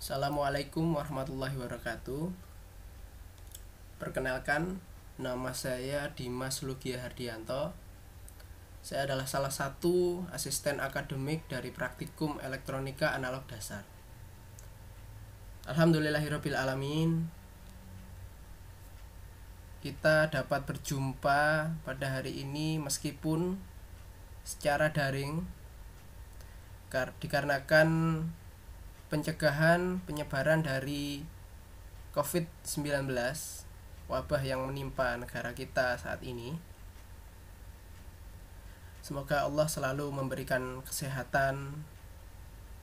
Assalamualaikum warahmatullahi wabarakatuh Perkenalkan, nama saya Dimas Lugia Hardianto Saya adalah salah satu asisten akademik dari Praktikum Elektronika Analog Dasar Alhamdulillahirabbil alamin. Kita dapat berjumpa pada hari ini meskipun secara daring dikarenakan pencegahan penyebaran dari COVID-19 wabah yang menimpa negara kita saat ini. Semoga Allah selalu memberikan kesehatan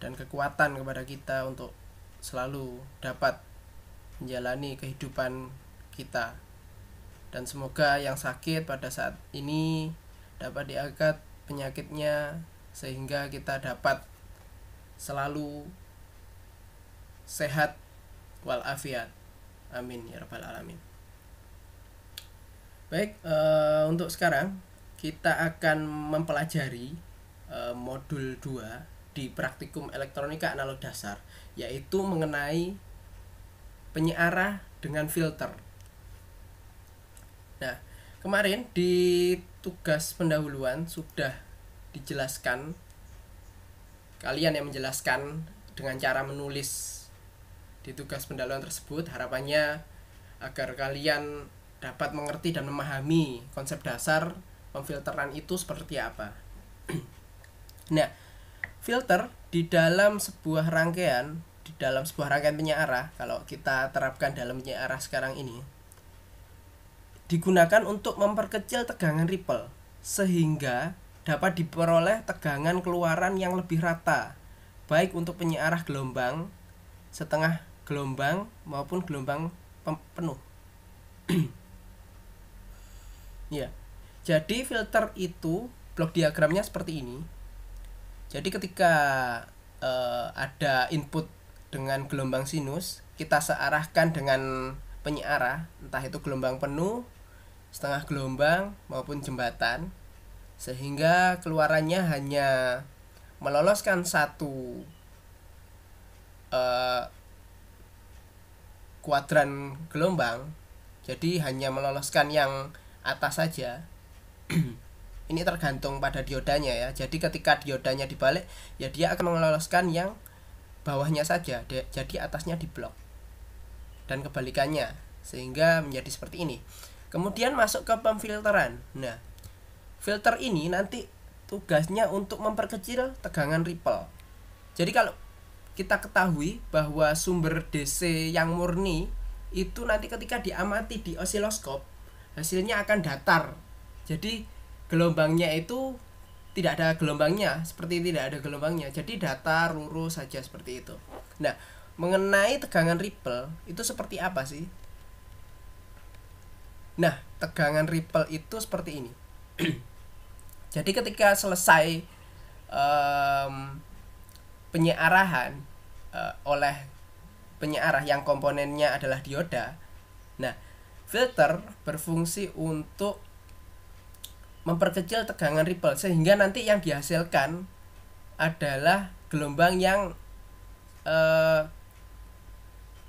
dan kekuatan kepada kita untuk selalu dapat menjalani kehidupan kita. Dan semoga yang sakit pada saat ini dapat diangkat penyakitnya sehingga kita dapat selalu sehat walafiat. Amin ya rabbal alamin. Baik, uh, untuk sekarang kita akan mempelajari uh, modul 2 di praktikum elektronika analog dasar, yaitu mengenai penyiarah dengan filter. Nah, kemarin di tugas pendahuluan sudah dijelaskan kalian yang menjelaskan dengan cara menulis di tugas pendalaman tersebut harapannya agar kalian dapat mengerti dan memahami konsep dasar pemfilteran itu seperti apa. nah, filter di dalam sebuah rangkaian, di dalam sebuah rangkaian penyiarah, kalau kita terapkan dalam penyiarah sekarang ini, digunakan untuk memperkecil tegangan ripple sehingga dapat diperoleh tegangan keluaran yang lebih rata, baik untuk penyiarah gelombang setengah gelombang maupun gelombang penuh. ya. Jadi filter itu blok diagramnya seperti ini. Jadi ketika uh, ada input dengan gelombang sinus, kita searahkan dengan penyiarah, entah itu gelombang penuh, setengah gelombang maupun jembatan sehingga keluarannya hanya meloloskan satu uh, kuadran gelombang jadi hanya meloloskan yang atas saja ini tergantung pada diodanya ya jadi ketika diodanya dibalik ya dia akan meloloskan yang bawahnya saja jadi atasnya diblok dan kebalikannya sehingga menjadi seperti ini kemudian masuk ke pemfilteran nah filter ini nanti tugasnya untuk memperkecil tegangan ripple jadi kalau kita ketahui bahwa sumber DC yang murni itu nanti ketika diamati di osiloskop hasilnya akan datar. Jadi gelombangnya itu tidak ada gelombangnya, seperti tidak ada gelombangnya. Jadi datar lurus saja seperti itu. Nah, mengenai tegangan ripple itu seperti apa sih? Nah, tegangan ripple itu seperti ini. Jadi ketika selesai um, penyiaran uh, eh, oleh penyiarah yang komponennya adalah dioda. Nah, filter berfungsi untuk memperkecil tegangan ripple sehingga nanti yang dihasilkan adalah gelombang yang eh,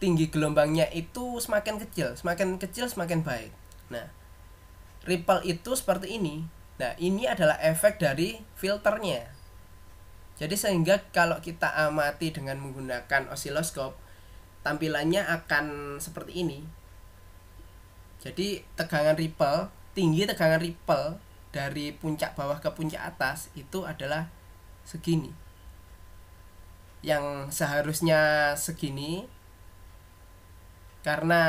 tinggi gelombangnya itu semakin kecil, semakin kecil semakin baik. Nah, ripple itu seperti ini. Nah, ini adalah efek dari filternya. Jadi sehingga kalau kita amati dengan menggunakan osiloskop, tampilannya akan seperti ini. Jadi tegangan ripple, tinggi tegangan ripple dari puncak bawah ke puncak atas itu adalah segini. Yang seharusnya segini karena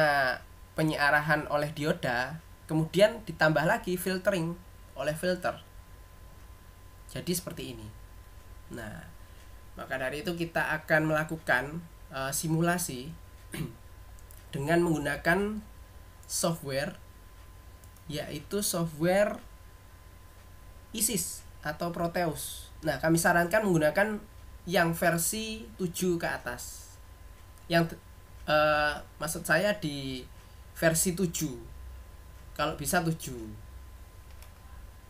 penyiarahan oleh dioda, kemudian ditambah lagi filtering oleh filter. Jadi seperti ini. Nah, maka dari itu kita akan melakukan uh, simulasi dengan menggunakan software yaitu software ISIS atau Proteus. Nah, kami sarankan menggunakan yang versi 7 ke atas. Yang uh, maksud saya di versi 7. Kalau bisa 7.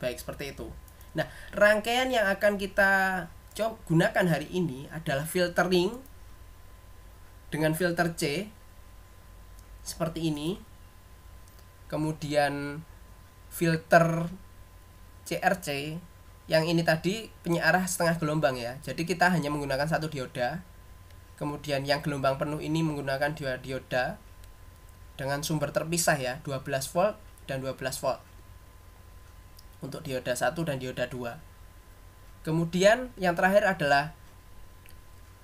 Baik, seperti itu. Nah, rangkaian yang akan kita coba gunakan hari ini adalah filtering dengan filter C seperti ini kemudian filter CRC yang ini tadi penyearah setengah gelombang ya jadi kita hanya menggunakan satu dioda kemudian yang gelombang penuh ini menggunakan dua dioda dengan sumber terpisah ya 12 volt dan 12 volt untuk dioda 1 dan dioda 2 Kemudian yang terakhir adalah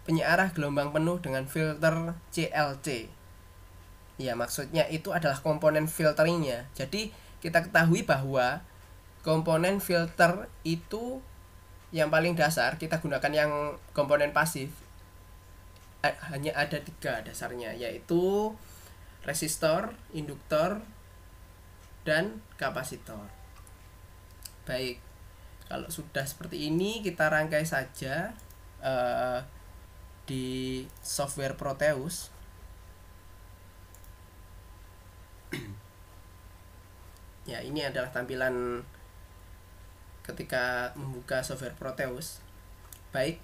penyiarah gelombang penuh dengan filter CLC. Ya, maksudnya itu adalah komponen filteringnya. Jadi, kita ketahui bahwa komponen filter itu yang paling dasar kita gunakan yang komponen pasif hanya ada tiga dasarnya yaitu resistor, induktor, dan kapasitor. Baik, kalau sudah seperti ini kita rangkai saja uh, di software Proteus ya ini adalah tampilan ketika membuka software Proteus baik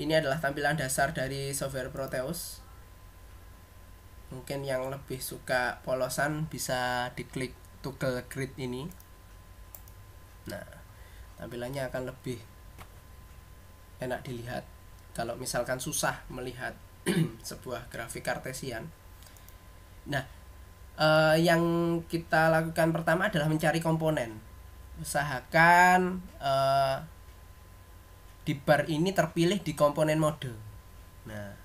ini adalah tampilan dasar dari software Proteus mungkin yang lebih suka polosan bisa diklik toggle grid ini nah tampilannya akan lebih enak dilihat kalau misalkan susah melihat sebuah grafik kartesian nah eh, yang kita lakukan pertama adalah mencari komponen usahakan eh, di bar ini terpilih di komponen mode nah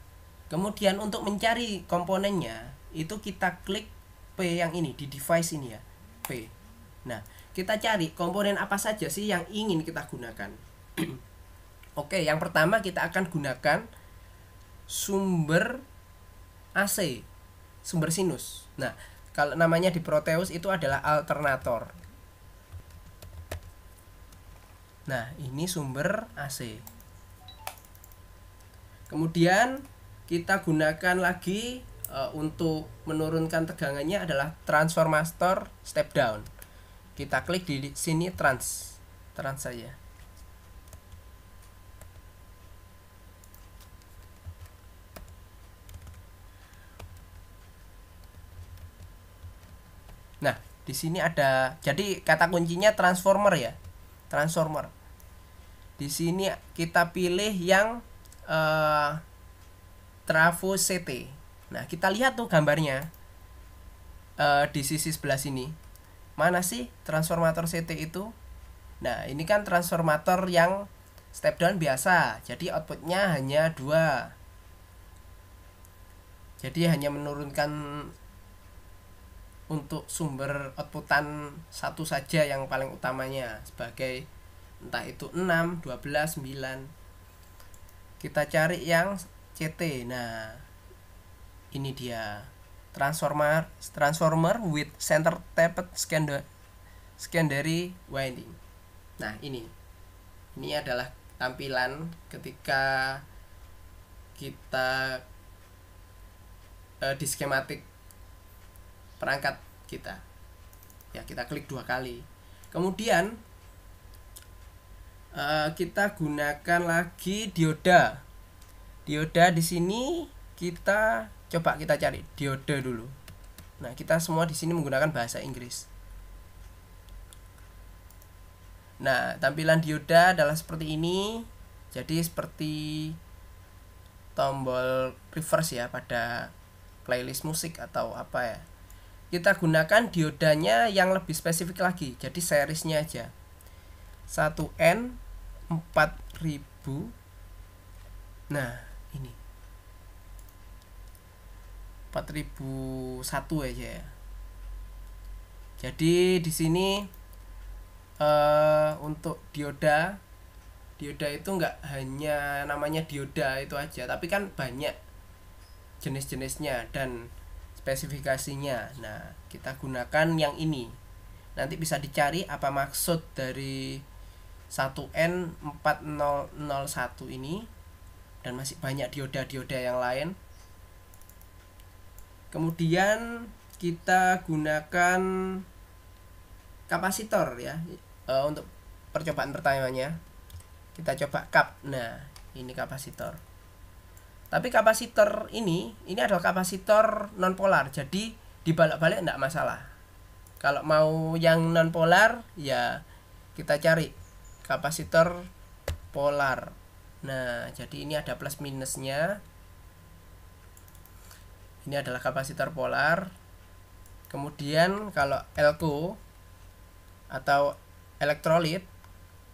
kemudian untuk mencari komponennya itu kita klik P yang ini di device ini ya P nah kita cari komponen apa saja sih yang ingin kita gunakan. Oke, yang pertama kita akan gunakan sumber AC, sumber sinus. Nah, kalau namanya di Proteus itu adalah alternator. Nah, ini sumber AC. Kemudian kita gunakan lagi e, untuk menurunkan tegangannya adalah transformator step down kita klik di sini trans trans saja nah di sini ada jadi kata kuncinya transformer ya transformer di sini kita pilih yang uh, trafo CT nah kita lihat tuh gambarnya uh, di sisi sebelah sini mana sih transformator CT itu nah ini kan transformator yang step down biasa jadi outputnya hanya dua jadi hanya menurunkan untuk sumber outputan satu saja yang paling utamanya sebagai entah itu 6, 12, 9 kita cari yang CT nah ini dia transformer transformer with center tapped secondary secondary winding nah ini ini adalah tampilan ketika kita uh, di skematik perangkat kita ya kita klik dua kali kemudian uh, kita gunakan lagi dioda dioda di sini kita coba kita cari diode dulu nah kita semua di sini menggunakan bahasa Inggris nah tampilan dioda adalah seperti ini jadi seperti tombol reverse ya pada playlist musik atau apa ya kita gunakan diodanya yang lebih spesifik lagi jadi seriesnya aja 1N 4000 nah 4001 aja ya. Jadi di sini uh, untuk dioda dioda itu enggak hanya namanya dioda itu aja tapi kan banyak jenis-jenisnya dan spesifikasinya nah kita gunakan yang ini nanti bisa dicari apa maksud dari 1N4001 ini dan masih banyak dioda-dioda yang lain kemudian kita gunakan kapasitor ya e, untuk percobaan pertamanya kita coba cup nah ini kapasitor tapi kapasitor ini ini adalah kapasitor non polar jadi dibalik balik tidak masalah kalau mau yang non polar ya kita cari kapasitor polar nah jadi ini ada plus minusnya ini adalah kapasitor polar kemudian kalau elko atau elektrolit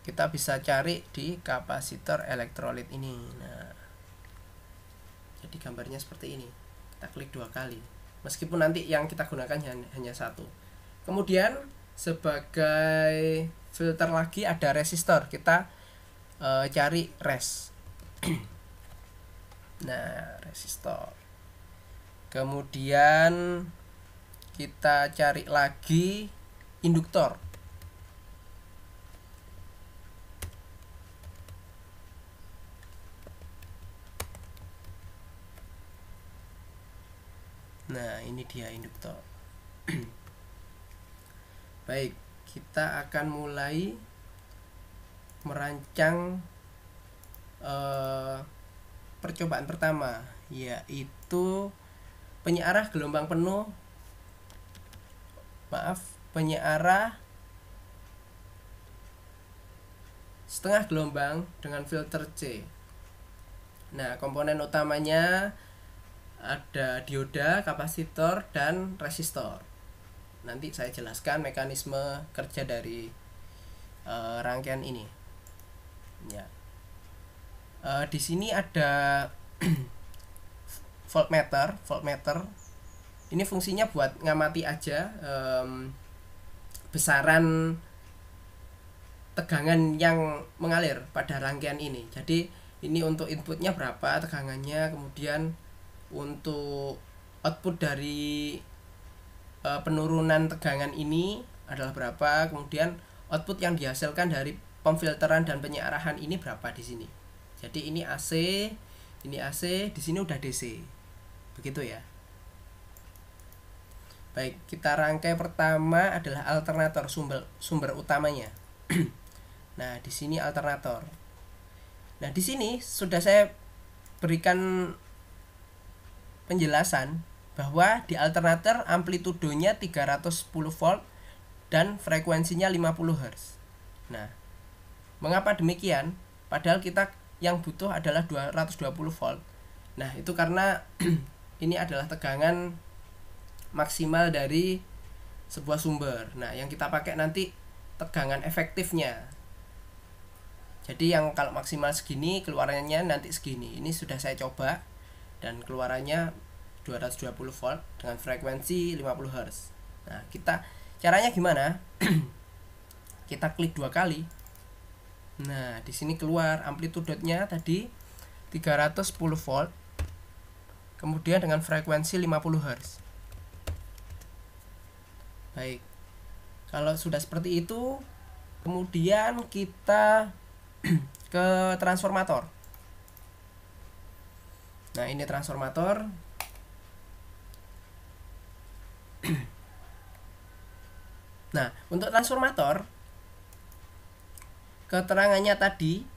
kita bisa cari di kapasitor elektrolit ini nah jadi gambarnya seperti ini kita klik dua kali meskipun nanti yang kita gunakan hanya satu kemudian sebagai filter lagi ada resistor kita e, cari res nah resistor kemudian kita cari lagi induktor nah ini dia induktor baik kita akan mulai merancang eh, percobaan pertama yaitu penyiarah gelombang penuh maaf penyiarah setengah gelombang dengan filter C nah komponen utamanya ada dioda, kapasitor, dan resistor nanti saya jelaskan mekanisme kerja dari uh, rangkaian ini ya uh, di sini ada voltmeter voltmeter ini fungsinya buat ngamati aja um, besaran tegangan yang mengalir pada rangkaian ini jadi ini untuk inputnya berapa tegangannya kemudian untuk output dari uh, penurunan tegangan ini adalah berapa kemudian output yang dihasilkan dari pemfilteran dan penyiarahan ini berapa di sini jadi ini AC ini AC di sini udah DC begitu ya baik kita rangkai pertama adalah alternator sumber sumber utamanya nah di sini alternator nah di sini sudah saya berikan penjelasan bahwa di alternator amplitudonya 310 volt dan frekuensinya 50 Hz. Nah, mengapa demikian? Padahal kita yang butuh adalah 220 volt. Nah, itu karena ini adalah tegangan maksimal dari sebuah sumber. Nah, yang kita pakai nanti tegangan efektifnya. Jadi yang kalau maksimal segini keluarannya nanti segini. Ini sudah saya coba dan keluarannya 220 volt dengan frekuensi 50 Hz. Nah, kita caranya gimana? kita klik dua kali. Nah, di sini keluar amplitudenya tadi 310 volt kemudian dengan frekuensi 50 Hz baik kalau sudah seperti itu kemudian kita ke transformator nah ini transformator nah untuk transformator keterangannya tadi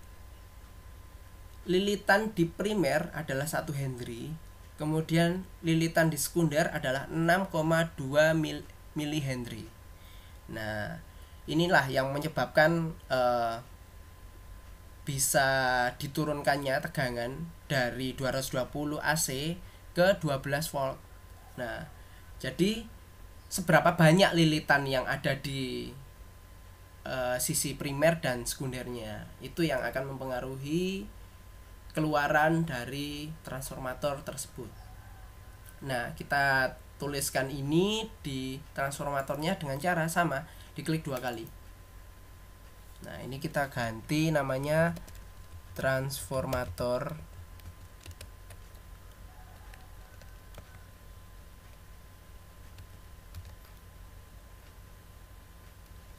lilitan di primer adalah satu Henry Kemudian lilitan di sekunder adalah 6,2 mili Henry. Nah, inilah yang menyebabkan uh, bisa diturunkannya tegangan dari 220 AC ke 12 volt. Nah, jadi seberapa banyak lilitan yang ada di uh, sisi primer dan sekundernya itu yang akan mempengaruhi keluaran dari transformator tersebut. Nah, kita tuliskan ini di transformatornya dengan cara sama, diklik dua kali. Nah, ini kita ganti namanya transformator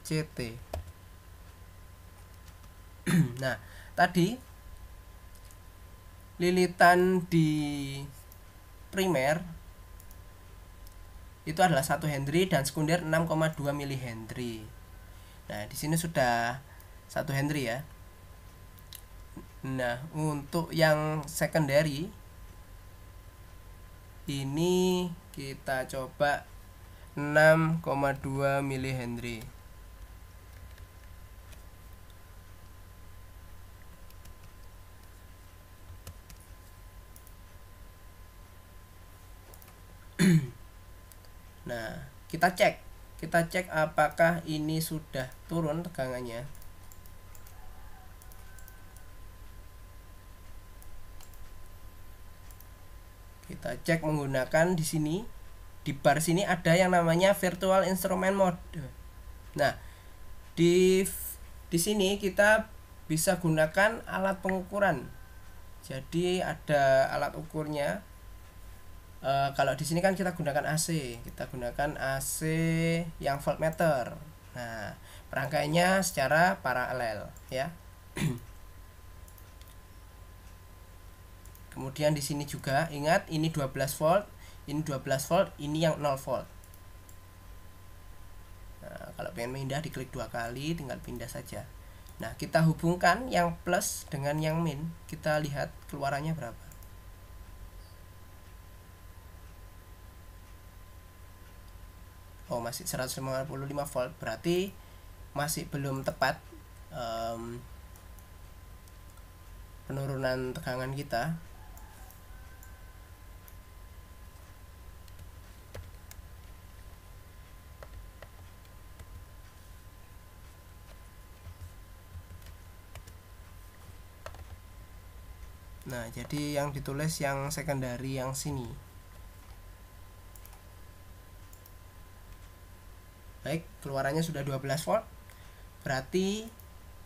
CT. nah, tadi lilitan di primer itu adalah 1 Henry dan sekunder 6,2 mili Henry. Nah, di sini sudah 1 Henry ya. Nah, untuk yang secondary ini kita coba 6,2 mili Henry. kita cek kita cek apakah ini sudah turun tegangannya kita cek menggunakan di sini di bar sini ada yang namanya virtual instrument mode nah di di sini kita bisa gunakan alat pengukuran jadi ada alat ukurnya uh, kalau di sini kan kita gunakan AC kita gunakan AC yang voltmeter nah perangkainya secara paralel ya kemudian di sini juga ingat ini 12 volt ini 12 volt ini yang 0 volt nah, kalau pengen pindah diklik dua kali tinggal pindah saja nah kita hubungkan yang plus dengan yang min kita lihat keluarannya berapa oh masih 155 volt berarti masih belum tepat um, penurunan tegangan kita Nah, jadi yang ditulis yang secondary yang sini. keluarannya sudah 12 volt berarti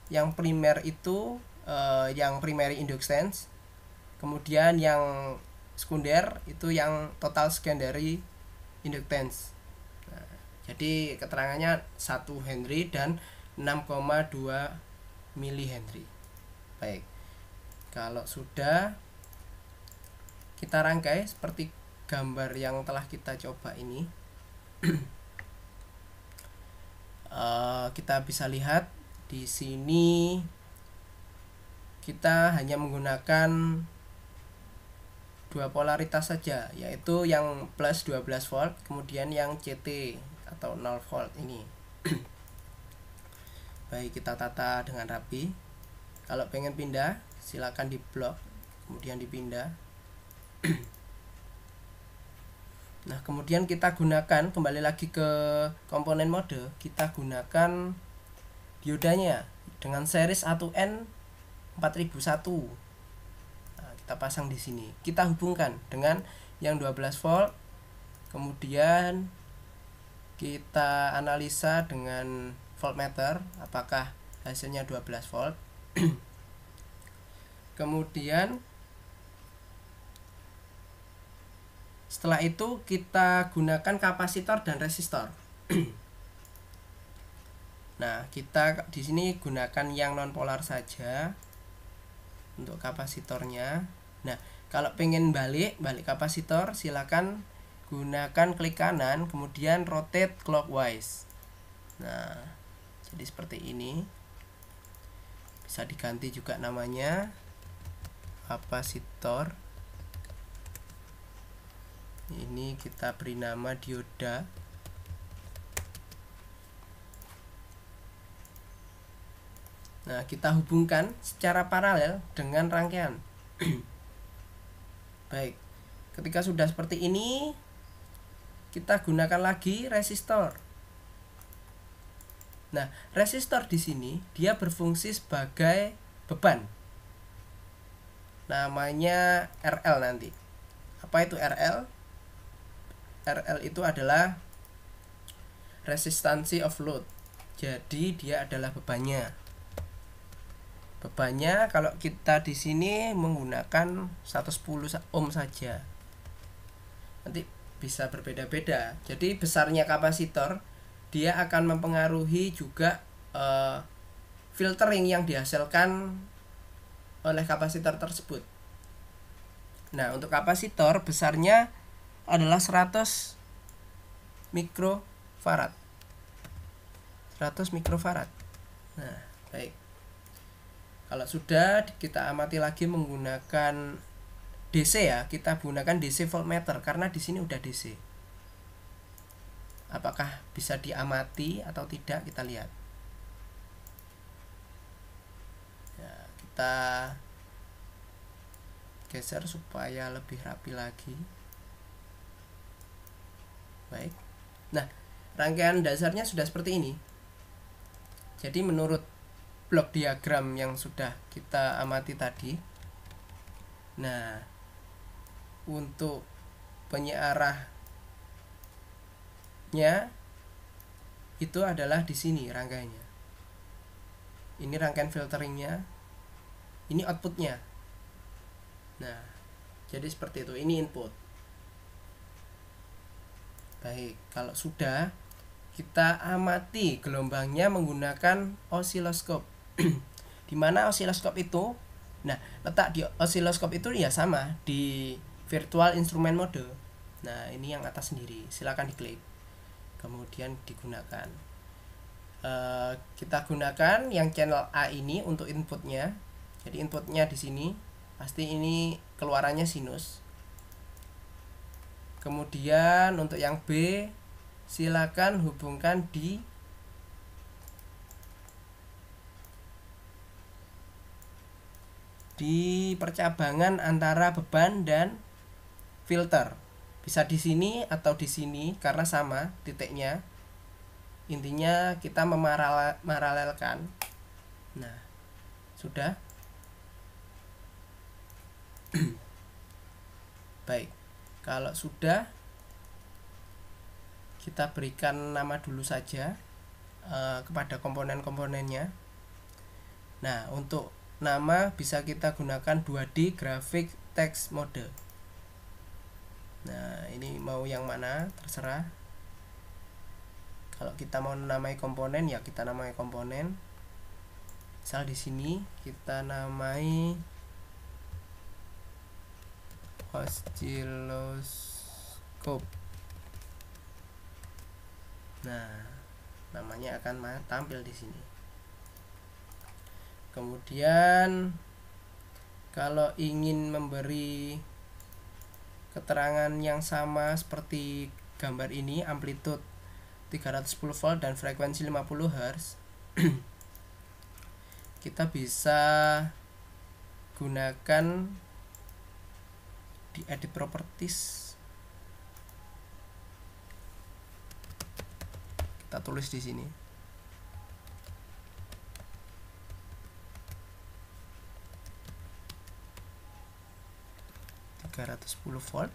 yang primer itu uh, yang primary inductance kemudian yang sekunder itu yang total secondary inductance nah, jadi keterangannya 1 Henry dan 6,2 mili Henry baik kalau sudah kita rangkai seperti gambar yang telah kita coba ini uh, kita bisa lihat di sini kita hanya menggunakan dua polaritas saja yaitu yang plus 12 volt kemudian yang CT atau 0 volt ini baik kita tata dengan rapi kalau pengen pindah silakan di blok kemudian dipindah Nah, kemudian kita gunakan kembali lagi ke komponen mode, kita gunakan diodanya dengan series 1N 4001. Nah, kita pasang di sini. Kita hubungkan dengan yang 12 volt. Kemudian kita analisa dengan voltmeter apakah hasilnya 12 volt. Kemudian Setelah itu kita gunakan kapasitor dan resistor. nah, kita di sini gunakan yang nonpolar saja untuk kapasitornya. Nah, kalau pengen balik, balik kapasitor silakan gunakan klik kanan kemudian rotate clockwise. Nah, jadi seperti ini. Bisa diganti juga namanya kapasitor ini kita beri nama dioda Nah, kita hubungkan secara paralel dengan rangkaian. Baik. Ketika sudah seperti ini, kita gunakan lagi resistor. Nah, resistor di sini dia berfungsi sebagai beban. Namanya RL nanti. Apa itu RL? RL itu adalah resistansi of load jadi dia adalah bebannya bebannya kalau kita di sini menggunakan 110 ohm saja nanti bisa berbeda-beda jadi besarnya kapasitor dia akan mempengaruhi juga uh, filtering yang dihasilkan oleh kapasitor tersebut nah untuk kapasitor besarnya adalah 100 mikrofarad. 100 mikrofarad. Nah, baik. Kalau sudah kita amati lagi menggunakan DC ya, kita gunakan DC voltmeter karena di sini udah DC. Apakah bisa diamati atau tidak kita lihat. Ya, kita geser supaya lebih rapi lagi baik nah rangkaian dasarnya sudah seperti ini jadi menurut blok diagram yang sudah kita amati tadi nah untuk penyiarahnya itu adalah di sini rangkaiannya ini rangkaian filteringnya ini outputnya nah jadi seperti itu ini input Baik, kalau sudah kita amati gelombangnya menggunakan osiloskop. di mana osiloskop itu? Nah, letak di osiloskop itu ya sama di virtual instrument mode. Nah, ini yang atas sendiri. Silakan diklik. Kemudian digunakan. E, kita gunakan yang channel A ini untuk inputnya. Jadi inputnya di sini pasti ini keluarannya sinus kemudian untuk yang B silakan hubungkan di di percabangan antara beban dan filter bisa di sini atau di sini karena sama titiknya intinya kita memaralelkan nah sudah baik kalau sudah kita berikan nama dulu saja eh, kepada komponen-komponennya nah untuk nama bisa kita gunakan 2D grafik text mode nah ini mau yang mana terserah kalau kita mau namai komponen ya kita namai komponen misal di sini kita namai oscilloskop nah namanya akan tampil di sini kemudian kalau ingin memberi keterangan yang sama seperti gambar ini amplitude 310 volt dan frekuensi 50 Hz kita bisa gunakan di edit eh, properties kita tulis di sini tiga ratus sepuluh volt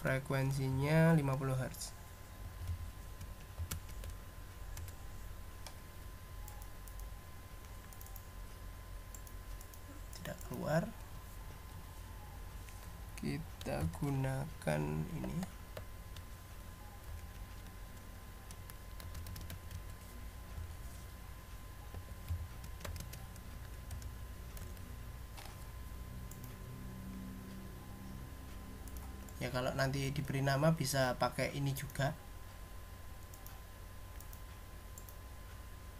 frekuensinya 50 hertz. gunakan ini ya kalau nanti diberi nama bisa pakai ini juga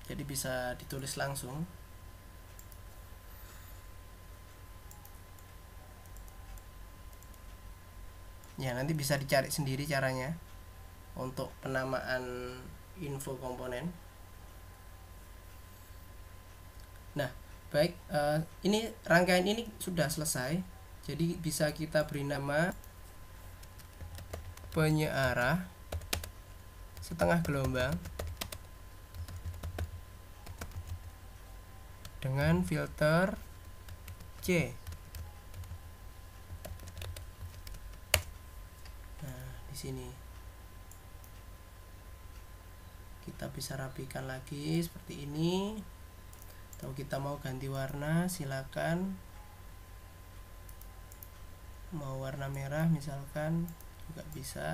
jadi bisa ditulis langsung ya nanti bisa dicari sendiri caranya untuk penamaan info komponen nah baik uh, ini rangkaian ini sudah selesai jadi bisa kita beri nama penyearah setengah gelombang dengan filter C sini kita bisa rapikan lagi seperti ini atau kita mau ganti warna silakan mau warna merah misalkan juga bisa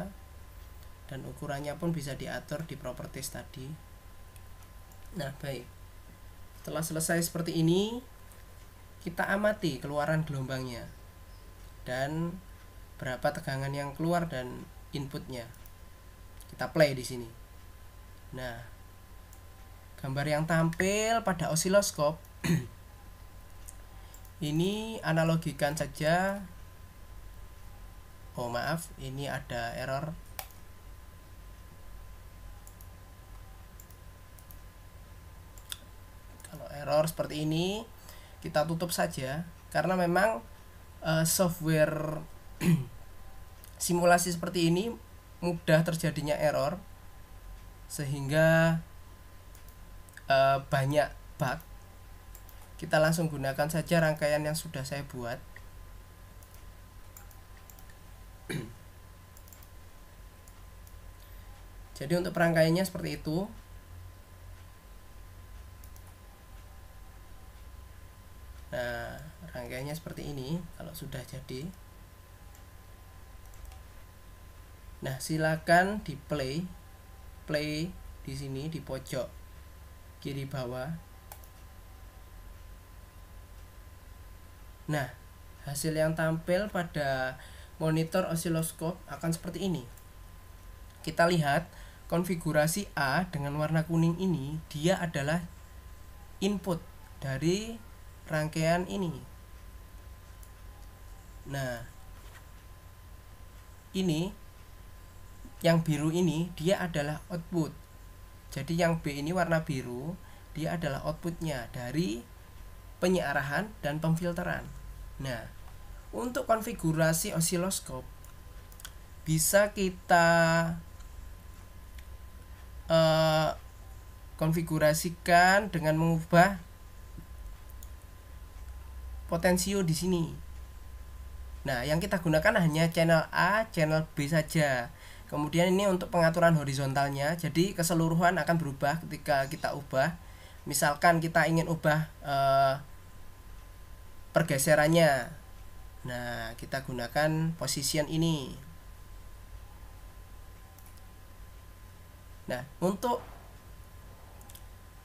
dan ukurannya pun bisa diatur di properties tadi nah baik setelah selesai seperti ini kita amati keluaran gelombangnya dan berapa tegangan yang keluar dan inputnya kita play di sini nah gambar yang tampil pada osiloskop ini analogikan saja oh maaf ini ada error kalau error seperti ini kita tutup saja karena memang uh, software simulasi seperti ini mudah terjadinya error sehingga uh, banyak bug kita langsung gunakan saja rangkaian yang sudah saya buat jadi untuk perangkaiannya seperti itu nah rangkaiannya seperti ini kalau sudah jadi Nah, silakan di play play di sini di pojok kiri bawah. Nah, hasil yang tampil pada monitor osiloskop akan seperti ini. Kita lihat konfigurasi A dengan warna kuning ini dia adalah input dari rangkaian ini. Nah, ini yang biru ini dia adalah output jadi yang B ini warna biru dia adalah outputnya dari penyiarahan dan pemfilteran nah untuk konfigurasi osiloskop bisa kita uh, konfigurasikan dengan mengubah potensio di sini. Nah, yang kita gunakan hanya channel A, channel B saja kemudian ini untuk pengaturan horizontalnya jadi keseluruhan akan berubah ketika kita ubah misalkan kita ingin ubah eh, pergeserannya nah kita gunakan position ini nah untuk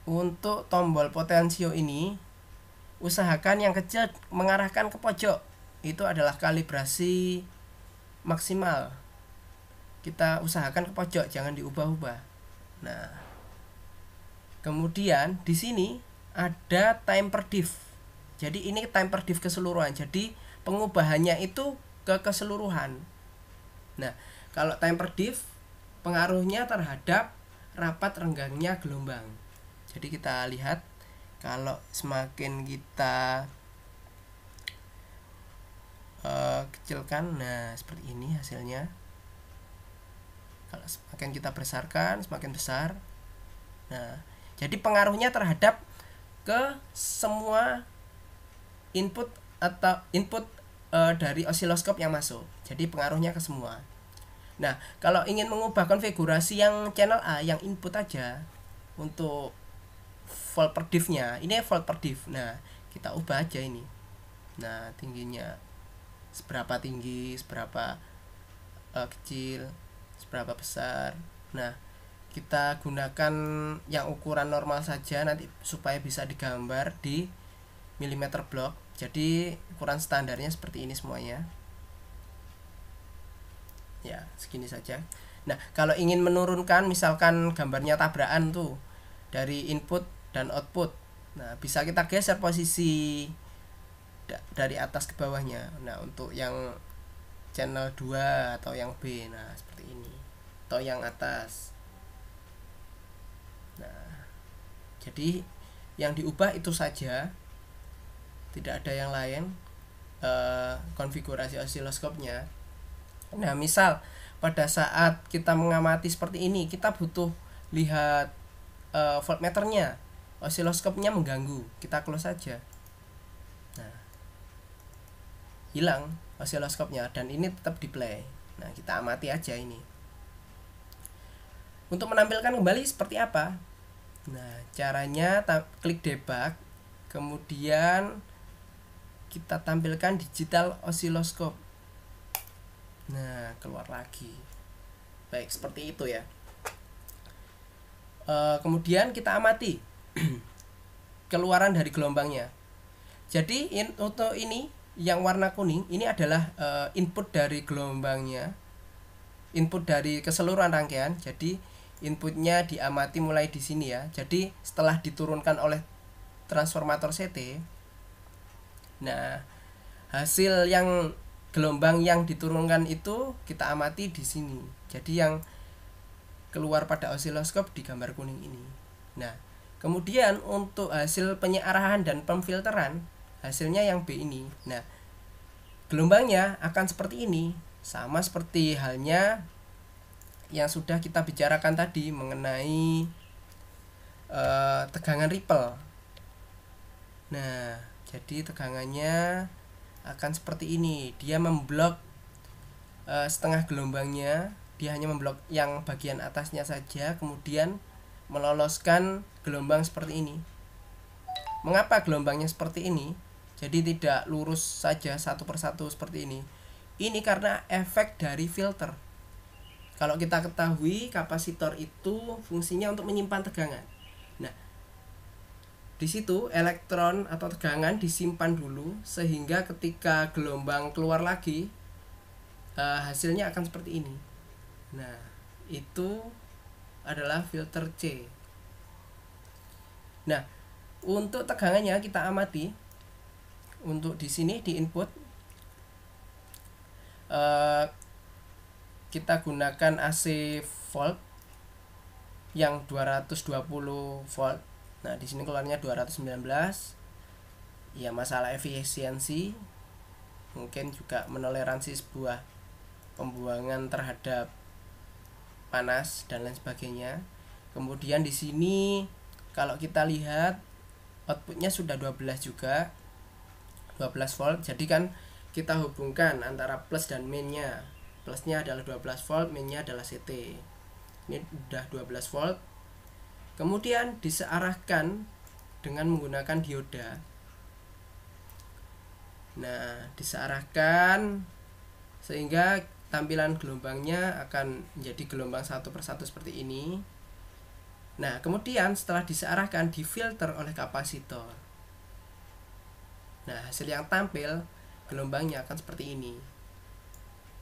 untuk tombol potensio ini usahakan yang kecil mengarahkan ke pojok itu adalah kalibrasi maksimal kita usahakan ke pojok jangan diubah-ubah nah kemudian di sini ada time per div jadi ini time per div keseluruhan jadi pengubahannya itu ke keseluruhan nah kalau time per div pengaruhnya terhadap rapat renggangnya gelombang jadi kita lihat kalau semakin kita uh, kecilkan nah seperti ini hasilnya kalau semakin kita besarkan semakin besar nah jadi pengaruhnya terhadap ke semua input atau input uh, dari osiloskop yang masuk jadi pengaruhnya ke semua nah kalau ingin mengubah konfigurasi yang channel A yang input aja untuk volt per divnya ini volt per div nah kita ubah aja ini nah tingginya seberapa tinggi seberapa uh, kecil berapa besar nah kita gunakan yang ukuran normal saja nanti supaya bisa digambar di milimeter blok jadi ukuran standarnya seperti ini semuanya ya segini saja nah kalau ingin menurunkan misalkan gambarnya tabrakan tuh dari input dan output nah bisa kita geser posisi dari atas ke bawahnya nah untuk yang channel 2 atau yang B nah seperti ini atau yang atas nah jadi yang diubah itu saja tidak ada yang lain e, konfigurasi osiloskopnya nah misal pada saat kita mengamati seperti ini kita butuh lihat e, voltmeternya osiloskopnya mengganggu kita close saja nah hilang osiloskopnya dan ini tetap di play nah kita amati aja ini untuk menampilkan kembali seperti apa nah caranya klik debug kemudian kita tampilkan digital oscilloscope nah keluar lagi baik seperti itu ya e, kemudian kita amati keluaran dari gelombangnya jadi in, untuk ini yang warna kuning ini adalah e, input dari gelombangnya input dari keseluruhan rangkaian jadi inputnya diamati mulai di sini ya jadi setelah diturunkan oleh transformator CT nah hasil yang gelombang yang diturunkan itu kita amati di sini jadi yang keluar pada osiloskop di gambar kuning ini nah kemudian untuk hasil penyerahan dan pemfilteran hasilnya yang B ini nah gelombangnya akan seperti ini sama seperti halnya yang sudah kita bicarakan tadi mengenai uh, tegangan ripple. Nah, jadi tegangannya akan seperti ini. Dia memblok uh, setengah gelombangnya, dia hanya memblok yang bagian atasnya saja, kemudian meloloskan gelombang seperti ini. Mengapa gelombangnya seperti ini? Jadi tidak lurus saja satu persatu seperti ini. Ini karena efek dari filter kalau kita ketahui kapasitor itu fungsinya untuk menyimpan tegangan. Nah, di situ elektron atau tegangan disimpan dulu sehingga ketika gelombang keluar lagi uh, hasilnya akan seperti ini. Nah, itu adalah filter C. Nah, untuk tegangannya kita amati untuk di sini di input uh, kita gunakan AC volt yang 220 volt nah di sini keluarnya 219 ya masalah efisiensi mungkin juga menoleransi sebuah pembuangan terhadap panas dan lain sebagainya kemudian di sini kalau kita lihat outputnya sudah 12 juga 12 volt jadi kan kita hubungkan antara plus dan minnya plusnya adalah 12 volt minnya adalah CT ini udah 12 volt kemudian disearahkan dengan menggunakan dioda nah disearahkan sehingga tampilan gelombangnya akan menjadi gelombang satu persatu seperti ini nah kemudian setelah disearahkan difilter oleh kapasitor nah hasil yang tampil gelombangnya akan seperti ini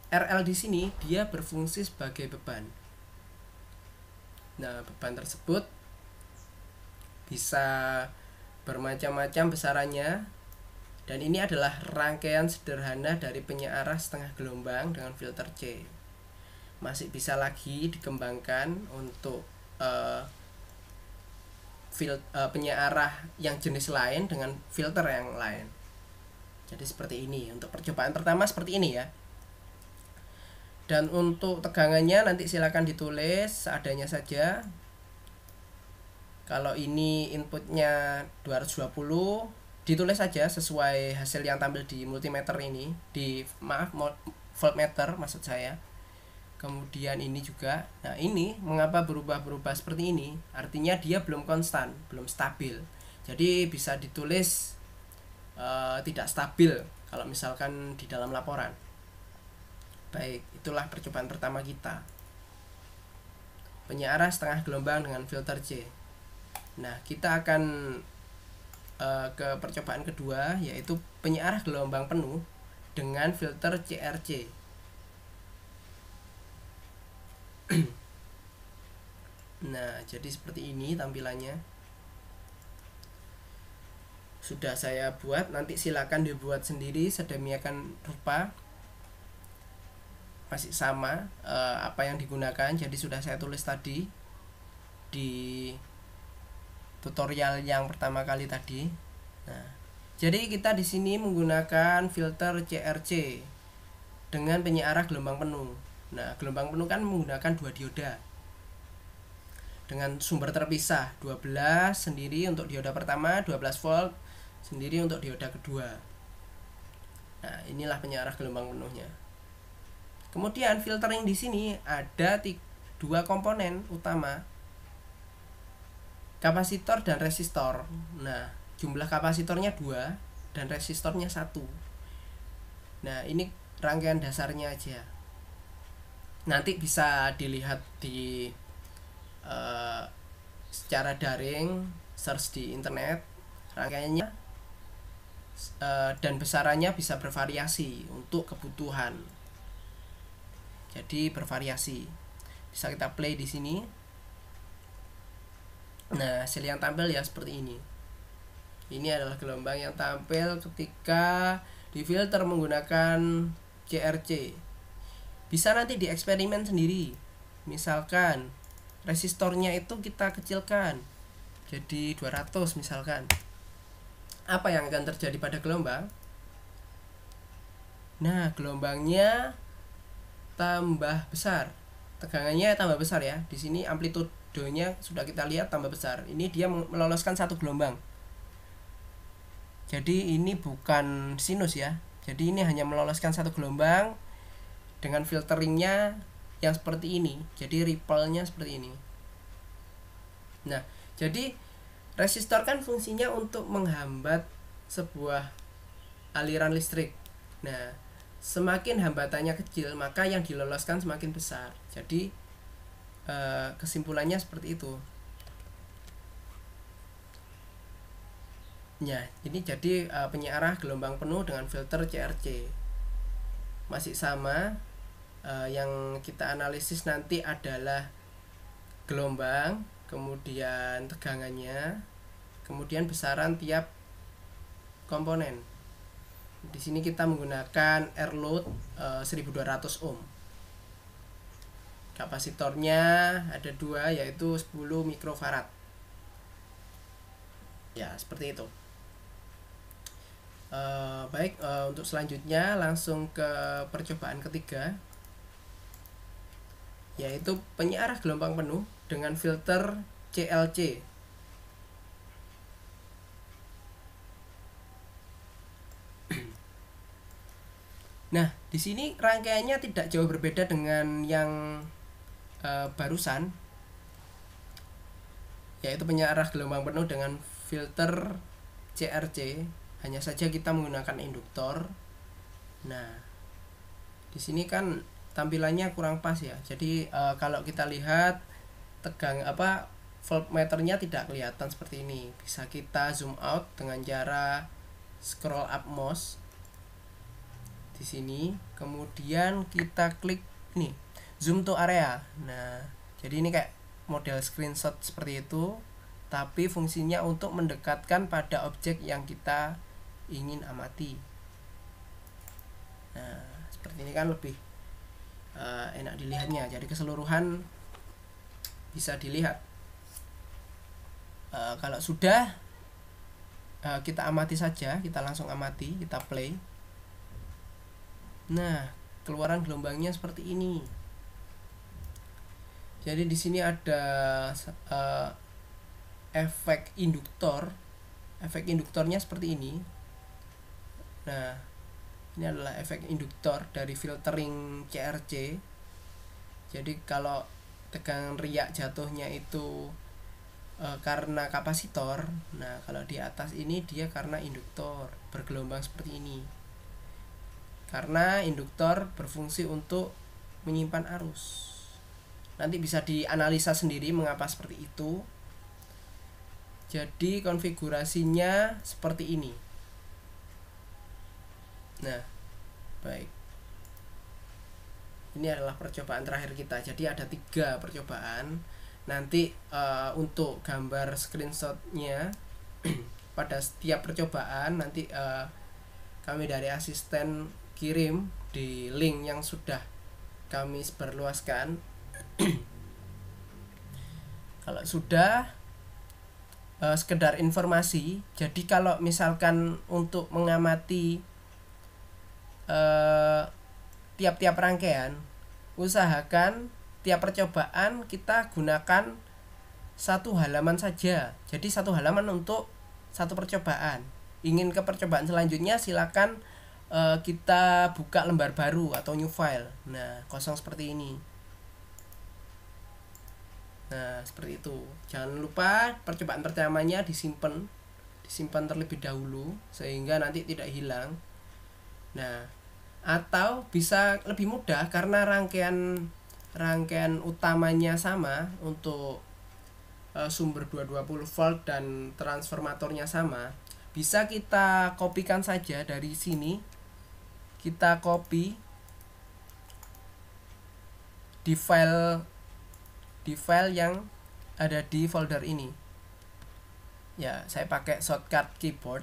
RL di sini dia berfungsi sebagai beban. Nah, beban tersebut bisa bermacam-macam besarannya dan ini adalah rangkaian sederhana dari penyearah setengah gelombang dengan filter C. Masih bisa lagi dikembangkan untuk uh, fil uh, eh, penyearah yang jenis lain dengan filter yang lain. Jadi seperti ini untuk percobaan pertama seperti ini ya dan untuk tegangannya nanti silakan ditulis seadanya saja kalau ini inputnya 220 ditulis saja sesuai hasil yang tampil di multimeter ini di maaf voltmeter maksud saya kemudian ini juga nah ini mengapa berubah-berubah seperti ini artinya dia belum konstan belum stabil jadi bisa ditulis uh, tidak stabil kalau misalkan di dalam laporan baik. Itulah percobaan pertama kita. penyiaran setengah gelombang dengan filter C. Nah, kita akan uh, ke percobaan kedua yaitu penyiaran gelombang penuh dengan filter CRC. nah, jadi seperti ini tampilannya sudah saya buat nanti silakan dibuat sendiri sedemikian rupa masih sama uh, apa yang digunakan jadi sudah saya tulis tadi di tutorial yang pertama kali tadi nah jadi kita di sini menggunakan filter CRC dengan penyiarah gelombang penuh nah gelombang penuh kan menggunakan dua dioda dengan sumber terpisah 12 sendiri untuk dioda pertama 12 volt sendiri untuk dioda kedua nah inilah penyiarah gelombang penuhnya Kemudian filtering di sini ada dua komponen utama. Kapasitor dan resistor. Nah, jumlah kapasitornya dua dan resistornya satu. Nah, ini rangkaian dasarnya aja. Nanti bisa dilihat di uh, secara daring, search di internet rangkaiannya uh, dan besarannya bisa bervariasi untuk kebutuhan jadi bervariasi bisa kita play di sini nah hasil yang tampil ya seperti ini ini adalah gelombang yang tampil ketika di filter menggunakan CRC bisa nanti di eksperimen sendiri misalkan resistornya itu kita kecilkan jadi 200 misalkan apa yang akan terjadi pada gelombang nah gelombangnya tambah besar tegangannya tambah besar ya di sini amplitudonya sudah kita lihat tambah besar ini dia meloloskan satu gelombang jadi ini bukan sinus ya jadi ini hanya meloloskan satu gelombang dengan filteringnya yang seperti ini jadi ripple-nya seperti ini nah jadi resistor kan fungsinya untuk menghambat sebuah aliran listrik nah semakin hambatannya kecil maka yang diloloskan semakin besar jadi eh, kesimpulannya seperti itu ya ini jadi eh, penyiarah gelombang penuh dengan filter CRC masih sama eh, yang kita analisis nanti adalah gelombang kemudian tegangannya kemudian besaran tiap komponen di sini kita menggunakan air load uh, eh, 1200 ohm kapasitornya ada dua yaitu 10 mikrofarad ya seperti itu uh, baik uh, untuk selanjutnya langsung ke percobaan ketiga yaitu penyiarah gelombang penuh dengan filter CLC Nah, di sini rangkaiannya tidak jauh berbeda dengan yang e, barusan yaitu penyarah gelombang penuh dengan filter CRC. Hanya saja kita menggunakan induktor. Nah, di sini kan tampilannya kurang pas ya. Jadi e, kalau kita lihat tegang apa voltmeternya tidak kelihatan seperti ini. Bisa kita zoom out dengan cara scroll up mouse di sini kemudian kita klik nih zoom to area nah jadi ini kayak model screenshot seperti itu tapi fungsinya untuk mendekatkan pada objek yang kita ingin amati nah seperti ini kan lebih uh, enak dilihatnya jadi keseluruhan bisa dilihat uh, kalau sudah uh, kita amati saja kita langsung amati kita play Nah, keluaran gelombangnya seperti ini. Jadi di sini ada uh, efek induktor. Efek induktornya seperti ini. Nah, ini adalah efek induktor dari filtering CRC. Jadi kalau tegangan riak jatuhnya itu e, karena kapasitor. Nah, kalau di atas ini dia karena induktor bergelombang seperti ini karena induktor berfungsi untuk menyimpan arus. Nanti bisa dianalisa sendiri mengapa seperti itu. Jadi konfigurasinya seperti ini. Nah, baik. Ini adalah percobaan terakhir kita. Jadi ada tiga percobaan. Nanti uh, untuk gambar screenshotnya pada setiap percobaan nanti uh, kami dari asisten kirim di link yang sudah kami seberluaskan kalau sudah eh, sekedar informasi jadi kalau misalkan untuk mengamati eh, tiap-tiap eh, tiap -tiap rangkaian usahakan tiap percobaan kita gunakan satu halaman saja jadi satu halaman untuk satu percobaan ingin ke percobaan selanjutnya silakan uh, kita buka lembar baru atau new file nah kosong seperti ini nah seperti itu jangan lupa percobaan pertamanya disimpan disimpan terlebih dahulu sehingga nanti tidak hilang nah atau bisa lebih mudah karena rangkaian rangkaian utamanya sama untuk uh, sumber 220 volt dan transformatornya sama bisa kita kopikan saja dari sini kita copy di file di file yang ada di folder ini ya saya pakai shortcut keyboard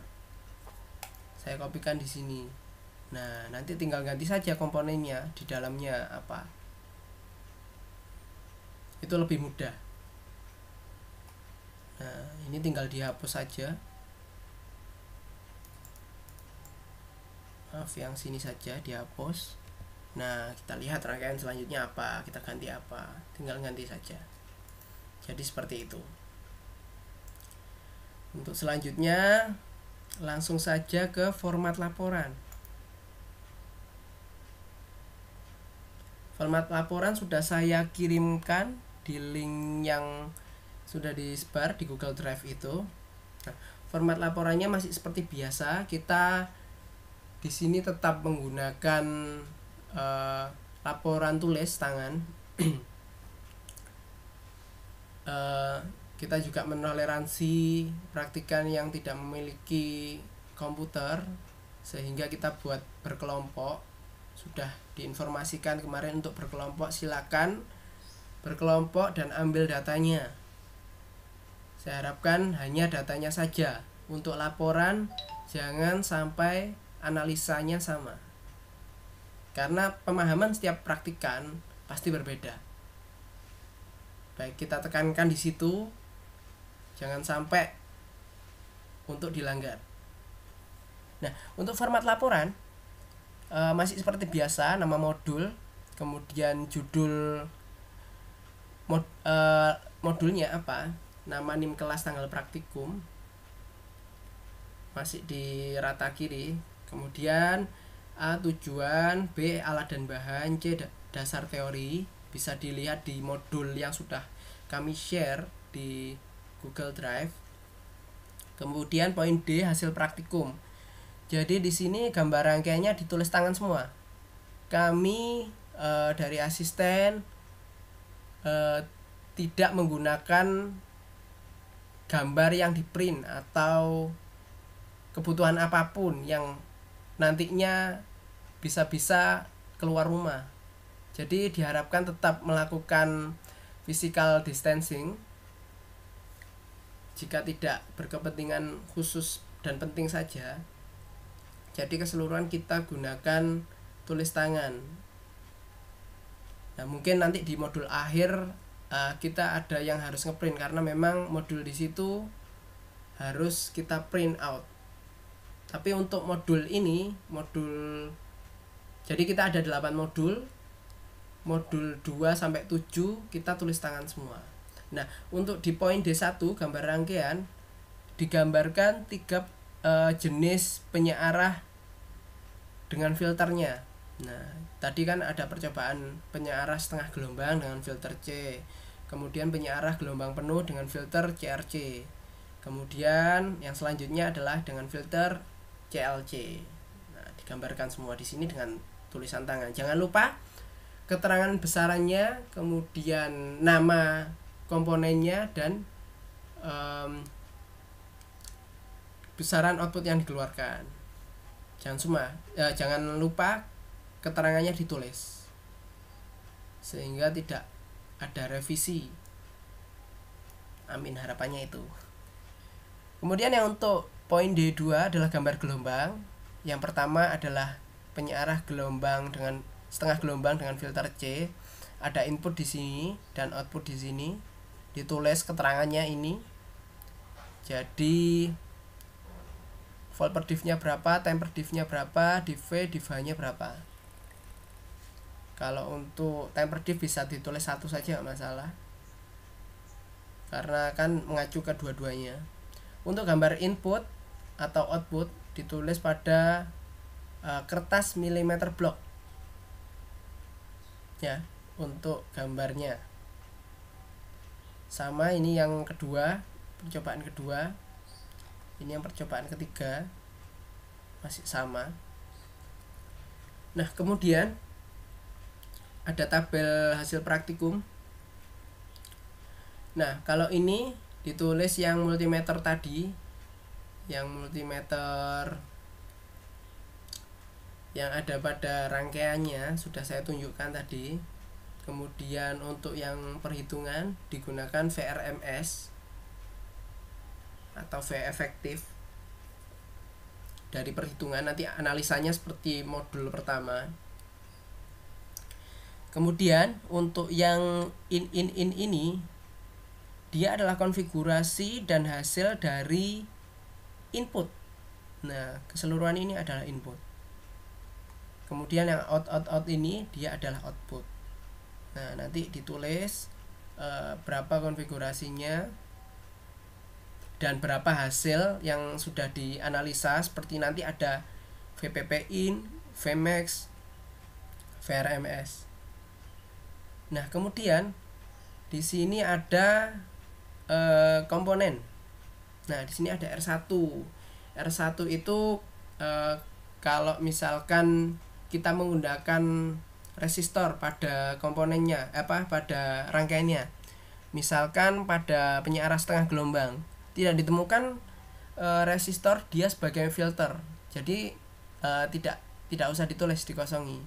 saya kopikan di sini nah nanti tinggal ganti saja komponennya di dalamnya apa itu lebih mudah nah ini tinggal dihapus saja maaf yang sini saja dihapus nah kita lihat rangkaian selanjutnya apa kita ganti apa tinggal ganti saja jadi seperti itu untuk selanjutnya langsung saja ke format laporan format laporan sudah saya kirimkan di link yang sudah disebar di Google Drive itu nah, format laporannya masih seperti biasa kita di sini tetap menggunakan uh, laporan tulis tangan uh, kita juga menoleransi praktikan yang tidak memiliki komputer sehingga kita buat berkelompok sudah diinformasikan kemarin untuk berkelompok silakan berkelompok dan ambil datanya saya harapkan hanya datanya saja untuk laporan jangan sampai analisanya sama karena pemahaman setiap praktikan pasti berbeda baik kita tekankan di situ jangan sampai untuk dilanggar nah untuk format laporan e, masih seperti biasa nama modul kemudian judul mod, e, modulnya apa nama nim kelas tanggal praktikum masih di rata kiri Kemudian A. Tujuan B. Alat dan bahan C. Dasar teori Bisa dilihat di modul yang sudah kami share di Google Drive Kemudian poin D. Hasil praktikum Jadi di sini gambar rangkaiannya ditulis tangan semua Kami e, dari asisten e, tidak menggunakan gambar yang di print atau kebutuhan apapun yang nantinya bisa-bisa keluar rumah. Jadi diharapkan tetap melakukan physical distancing jika tidak berkepentingan khusus dan penting saja. Jadi keseluruhan kita gunakan tulis tangan. Nah, mungkin nanti di modul akhir uh, kita ada yang harus ngeprint karena memang modul di situ harus kita print out tapi untuk modul ini modul jadi kita ada 8 modul modul 2 sampai 7 kita tulis tangan semua nah untuk di poin D1 gambar rangkaian digambarkan tiga e, jenis penyearah dengan filternya nah tadi kan ada percobaan penyearah setengah gelombang dengan filter C kemudian penyearah gelombang penuh dengan filter CRC kemudian yang selanjutnya adalah dengan filter CLC. Nah, digambarkan semua di sini dengan tulisan tangan. Jangan lupa keterangan besarannya, kemudian nama komponennya dan um, besaran output yang dikeluarkan. Jangan cuma eh, jangan lupa keterangannya ditulis. Sehingga tidak ada revisi. Amin harapannya itu. Kemudian yang untuk Poin D2 adalah gambar gelombang. Yang pertama adalah penyiarah gelombang dengan setengah gelombang dengan filter C. Ada input di sini dan output di sini. Ditulis keterangannya ini. Jadi volt per div-nya berapa, time per div-nya berapa, div div-nya berapa. Kalau untuk time per div bisa ditulis satu saja enggak masalah. Karena kan mengacu ke dua-duanya. Untuk gambar input atau output ditulis pada uh, kertas milimeter blok ya untuk gambarnya sama ini yang kedua percobaan kedua ini yang percobaan ketiga masih sama nah kemudian ada tabel hasil praktikum nah kalau ini ditulis yang multimeter tadi yang multimeter yang ada pada rangkaiannya sudah saya tunjukkan tadi kemudian untuk yang perhitungan digunakan VRMS atau V efektif dari perhitungan nanti analisanya seperti modul pertama kemudian untuk yang in in in ini dia adalah konfigurasi dan hasil dari input. Nah, keseluruhan ini adalah input. Kemudian yang out out out ini dia adalah output. Nah, nanti ditulis e, berapa konfigurasinya dan berapa hasil yang sudah dianalisa seperti nanti ada VPP in, VMAX, VRMS. Nah, kemudian di sini ada e, komponen Nah, di sini ada R1. R1 itu e, kalau misalkan kita menggunakan resistor pada komponennya, apa pada rangkaiannya. Misalkan pada penyiaran setengah gelombang, tidak ditemukan e, resistor dia sebagai filter. Jadi e, tidak tidak usah ditulis dikosongi.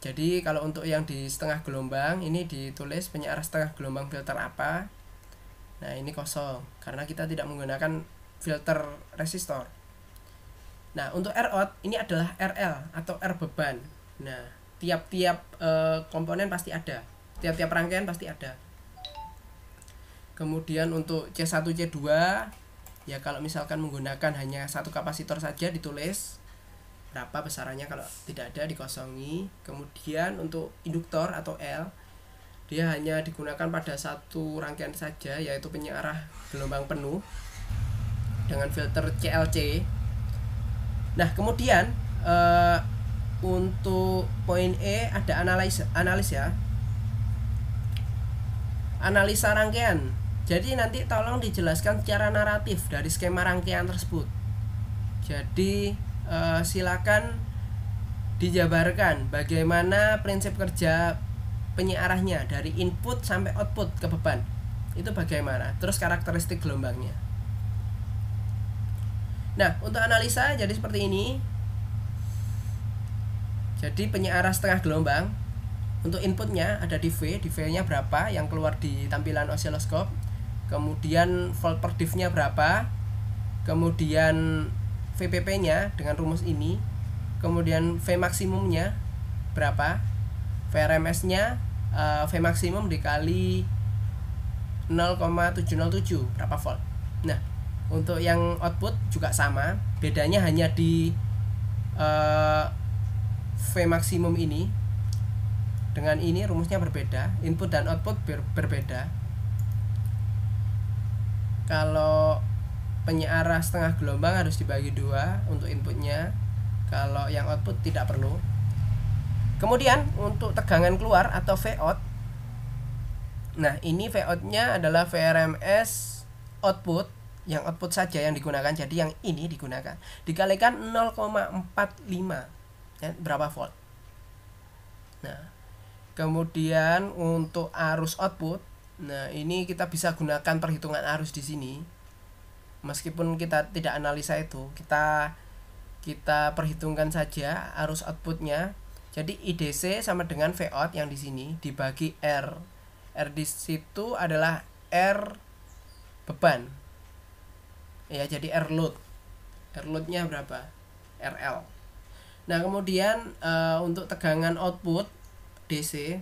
Jadi kalau untuk yang di setengah gelombang ini ditulis penyiaran setengah gelombang filter apa, Nah, ini kosong karena kita tidak menggunakan filter resistor. Nah, untuk R out ini adalah RL atau R beban. Nah, tiap-tiap uh, komponen pasti ada. Tiap-tiap rangkaian pasti ada. Kemudian untuk C1 C2 ya kalau misalkan menggunakan hanya satu kapasitor saja ditulis berapa besarannya kalau tidak ada dikosongi. Kemudian untuk induktor atau L dia hanya digunakan pada satu rangkaian saja yaitu penyiarah gelombang penuh dengan filter CLC nah kemudian eh, untuk poin E ada analis analis ya analisa rangkaian jadi nanti tolong dijelaskan secara naratif dari skema rangkaian tersebut jadi eh, silakan dijabarkan bagaimana prinsip kerja penyiarahnya dari input sampai output ke beban itu bagaimana terus karakteristik gelombangnya nah untuk analisa jadi seperti ini jadi penyiarah setengah gelombang untuk inputnya ada di V di V nya berapa yang keluar di tampilan osiloskop kemudian volt per div nya berapa kemudian VPP nya dengan rumus ini kemudian V maksimumnya berapa VRMS nya Eh, v maksimum dikali 0,707 berapa volt nah untuk yang output juga sama bedanya hanya di eh, V maksimum ini dengan ini rumusnya berbeda input dan output ber berbeda kalau penyiaran setengah gelombang harus dibagi dua untuk inputnya kalau yang output tidak perlu Kemudian untuk tegangan keluar atau VOUT Nah, ini Voutnya nya adalah VRMS output yang output saja yang digunakan. Jadi yang ini digunakan. Dikalikan 0,45 ya, berapa volt. Nah, kemudian untuk arus output, nah ini kita bisa gunakan perhitungan arus di sini. Meskipun kita tidak analisa itu, kita kita perhitungkan saja arus outputnya jadi IDC sama dengan Vout yang di sini dibagi R. R di situ adalah R beban. Ya, jadi R load. R load-nya berapa? RL. Nah, kemudian e, untuk tegangan output DC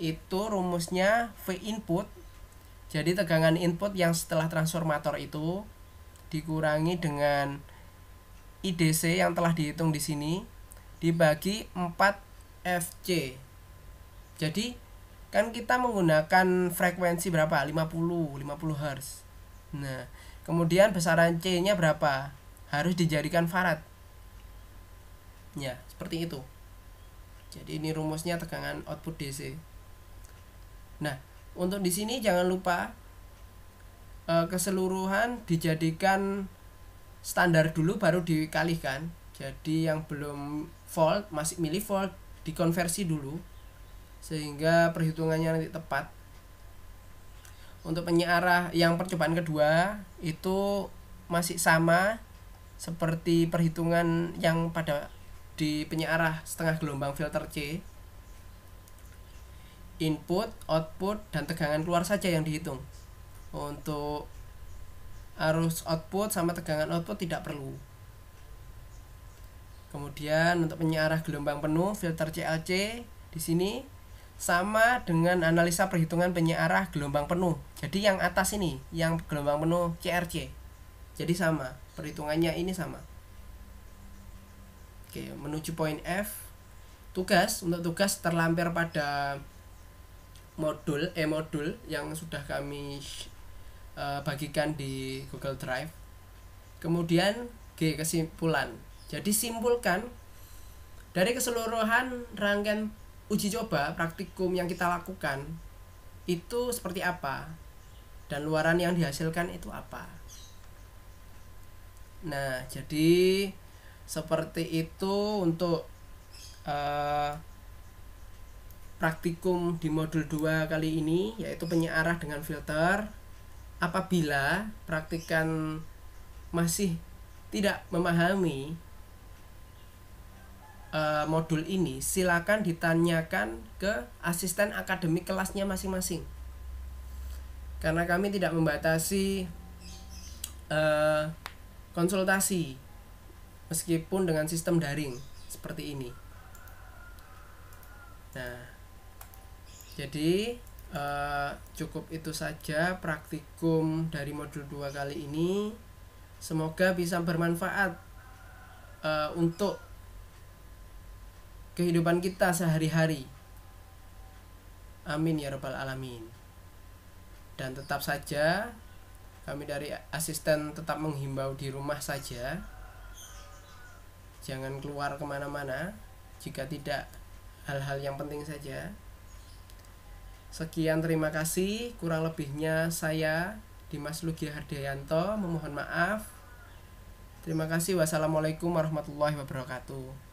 itu rumusnya V input. Jadi tegangan input yang setelah transformator itu dikurangi dengan IDC yang telah dihitung di sini dibagi 4 FC. Jadi kan kita menggunakan frekuensi berapa? 50, 50 Hz. Nah, kemudian besaran C-nya berapa? Harus dijadikan farad. Ya, seperti itu. Jadi ini rumusnya tegangan output DC. Nah, untuk di sini jangan lupa e, keseluruhan dijadikan standar dulu baru dikalikan. Jadi yang belum volt masih milivolt dikonversi dulu sehingga perhitungannya nanti tepat untuk penyiarah yang percobaan kedua itu masih sama seperti perhitungan yang pada di penyiarah setengah gelombang filter C input, output, dan tegangan keluar saja yang dihitung untuk arus output sama tegangan output tidak perlu Kemudian untuk penyiarah gelombang penuh filter CLC di sini sama dengan analisa perhitungan penyiarah gelombang penuh. Jadi yang atas ini yang gelombang penuh CRC. Jadi sama, perhitungannya ini sama. Oke, menuju poin F. Tugas untuk tugas terlampir pada modul eh modul yang sudah kami eh, bagikan di Google Drive. Kemudian G kesimpulan jadi simpulkan dari keseluruhan rangkaian uji coba praktikum yang kita lakukan itu seperti apa dan luaran yang dihasilkan itu apa. Nah, jadi seperti itu untuk uh, praktikum di modul 2 kali ini yaitu penyiarah dengan filter apabila praktikan masih tidak memahami uh, modul ini silakan ditanyakan ke asisten akademik kelasnya masing-masing karena kami tidak membatasi uh, konsultasi meskipun dengan sistem daring seperti ini nah jadi uh, cukup itu saja praktikum dari modul 2 kali ini semoga bisa bermanfaat uh, untuk kehidupan kita sehari-hari. Amin ya Rabbal 'Alamin. Dan tetap saja, kami dari asisten tetap menghimbau di rumah saja. Jangan keluar kemana-mana, jika tidak hal-hal yang penting saja. Sekian terima kasih, kurang lebihnya saya Dimas Lugi Hardianto memohon maaf. Terima kasih. Wassalamualaikum warahmatullahi wabarakatuh.